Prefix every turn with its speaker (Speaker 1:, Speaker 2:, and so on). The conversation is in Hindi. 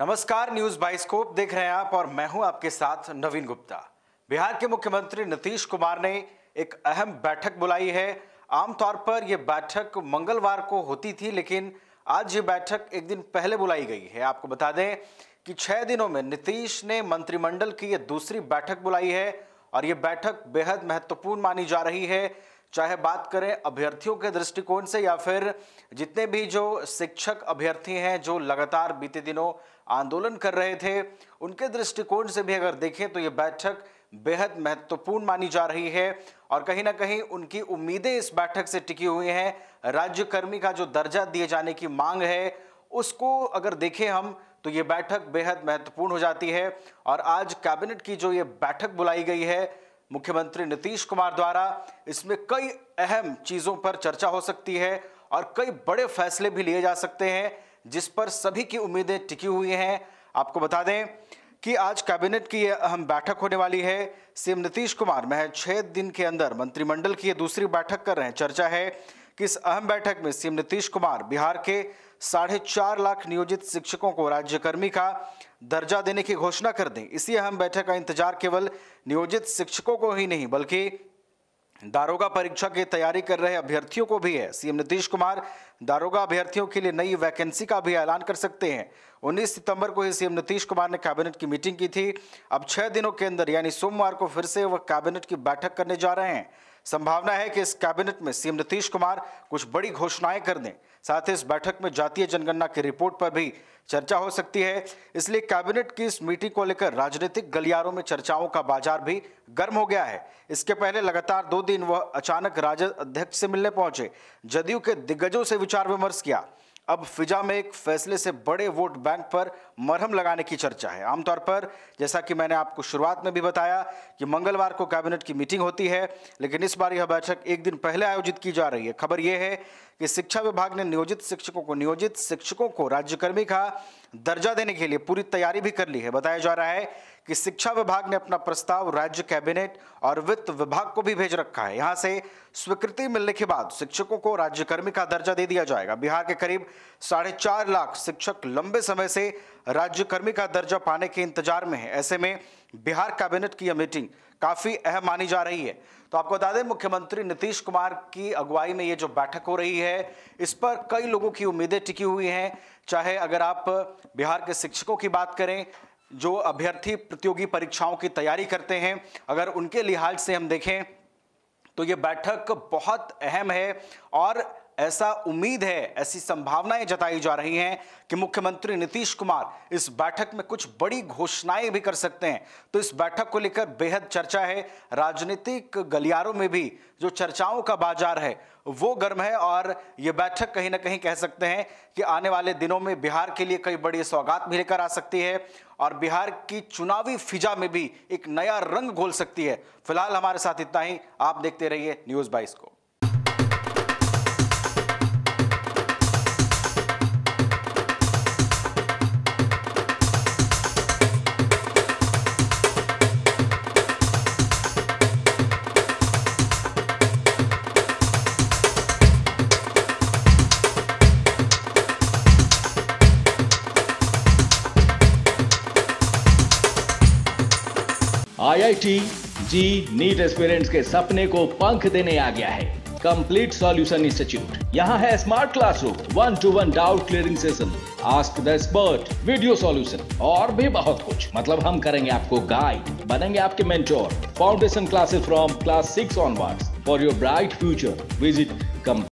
Speaker 1: नमस्कार न्यूज बाइस्कोप देख रहे हैं आप और मैं हूं आपके साथ नवीन गुप्ता बिहार के मुख्यमंत्री नीतीश कुमार ने एक अहम बैठक बुलाई है आमतौर पर यह बैठक मंगलवार को होती थी लेकिन आज ये बैठक एक दिन पहले बुलाई गई है आपको बता दें कि छह दिनों में नीतीश ने मंत्रिमंडल की यह दूसरी बैठक बुलाई है और ये बैठक बेहद महत्वपूर्ण मानी जा रही है चाहे बात करें अभ्यर्थियों के दृष्टिकोण से या फिर जितने भी जो शिक्षक अभ्यर्थी हैं जो लगातार बीते दिनों आंदोलन कर रहे थे उनके दृष्टिकोण से भी अगर देखें तो ये बैठक बेहद महत्वपूर्ण मानी जा रही है और कहीं ना कहीं उनकी उम्मीदें इस बैठक से टिकी हुई हैं राज्यकर्मी का जो दर्जा दिए जाने की मांग है उसको अगर देखें हम तो ये बैठक बेहद महत्वपूर्ण हो जाती है और आज कैबिनेट की जो ये बैठक बुलाई गई है मुख्यमंत्री नीतीश कुमार द्वारा इसमें कई अहम चीज़ों पर चर्चा हो सकती है और कई बड़े फैसले भी लिए जा सकते हैं जिस पर सभी की उम्मीदें टिकी हुई हैं आपको बता दें कि आज कैबिनेट की यह अहम बैठक होने वाली है सीएम नीतीश कुमार महज छह दिन के अंदर मंत्रिमंडल की यह दूसरी बैठक कर रहे हैं चर्चा है कि इस अहम बैठक में सीएम नीतीश कुमार बिहार के साढ़े चार लाख नियोजित शिक्षकों को राज्यकर्मी का दर्जा देने की घोषणा कर दें इसी अहम बैठक का इंतजार केवल नियोजित शिक्षकों को ही नहीं बल्कि दारोगा परीक्षा की तैयारी कर रहे अभ्यर्थियों को भी है सीएम नीतीश कुमार दारोगा अभ्यर्थियों के लिए नई वैकेंसी का भी ऐलान कर सकते हैं 19 सितंबर को ही सीएम नीतीश कुमार ने कैबिनेट की मीटिंग की थी अब छह दिनों के अंदर यानी सोमवार को फिर से वह कैबिनेट की बैठक करने जा रहे हैं संभावना है कि इस कैबिनेट में सीएम नीतीश कुमार कुछ बड़ी घोषणाएं कर दें साथ ही इस बैठक में जातीय जनगणना की रिपोर्ट पर भी चर्चा हो सकती है इसलिए कैबिनेट की इस मीटिंग को लेकर राजनीतिक गलियारों में चर्चाओं का बाजार भी गर्म हो गया है इसके पहले लगातार दो दिन वह अचानक राजद अध्यक्ष से मिलने पहुंचे जदयू के दिग्गजों से विचार विमर्श किया अब फिजा में एक फैसले से बड़े वोट बैंक पर मरहम लगाने की चर्चा है आमतौर पर जैसा कि मैंने आपको शुरुआत में भी बताया कि मंगलवार को कैबिनेट की मीटिंग होती है लेकिन इस बार यह बैठक एक दिन पहले आयोजित की जा रही है खबर यह है कि शिक्षा विभाग ने नियोजित शिक्षकों को नियोजित शिक्षकों को राज्यकर्मी का दर्जा देने के लिए पूरी तैयारी भी कर ली है बताया जा रहा है कि शिक्षा विभाग ने अपना प्रस्ताव राज्य कैबिनेट और वित्त विभाग को भी भेज रखा है यहां से स्वीकृति मिलने के बाद शिक्षकों को राज्यकर्मी का दर्जा दे दिया जाएगा बिहार के करीब साढ़े चार लाख शिक्षक लंबे समय से राज्यकर्मी का दर्जा पाने के इंतजार में है ऐसे में बिहार कैबिनेट की यह मीटिंग काफ़ी अहम मानी जा रही है तो आपको बता दें मुख्यमंत्री नीतीश कुमार की अगुवाई में ये जो बैठक हो रही है इस पर कई लोगों की उम्मीदें टिकी हुई हैं चाहे अगर आप बिहार के शिक्षकों की बात करें जो अभ्यर्थी प्रतियोगी परीक्षाओं की तैयारी करते हैं अगर उनके लिहाज से हम देखें तो ये बैठक बहुत अहम है और ऐसा उम्मीद है ऐसी संभावनाएं जताई जा रही हैं कि मुख्यमंत्री नीतीश कुमार इस बैठक में कुछ बड़ी घोषणाएं भी कर सकते हैं तो इस बैठक को लेकर बेहद चर्चा है राजनीतिक गलियारों में भी जो चर्चाओं का बाजार है वो गर्म है और ये बैठक कहीं ना कहीं कह सकते हैं कि आने वाले दिनों में बिहार के लिए कई बड़ी सौगात भी लेकर आ सकती है और बिहार की चुनावी फिजा में भी एक नया रंग घोल सकती है फिलहाल हमारे साथ इतना ही आप देखते रहिए न्यूज़ बाइस को
Speaker 2: आईआईटी जी नीट एस्पिरेंट्स के सपने को पंख देने आ गया है कंप्लीट सॉल्यूशन इंस्टीट्यूट यहाँ है smart classroom one two one doubt clearing session ask the expert video solution और भी बहुत कुछ मतलब हम करेंगे आपको गाइड बनेंगे आपके mentor foundation classes from class six onwards for your bright future visit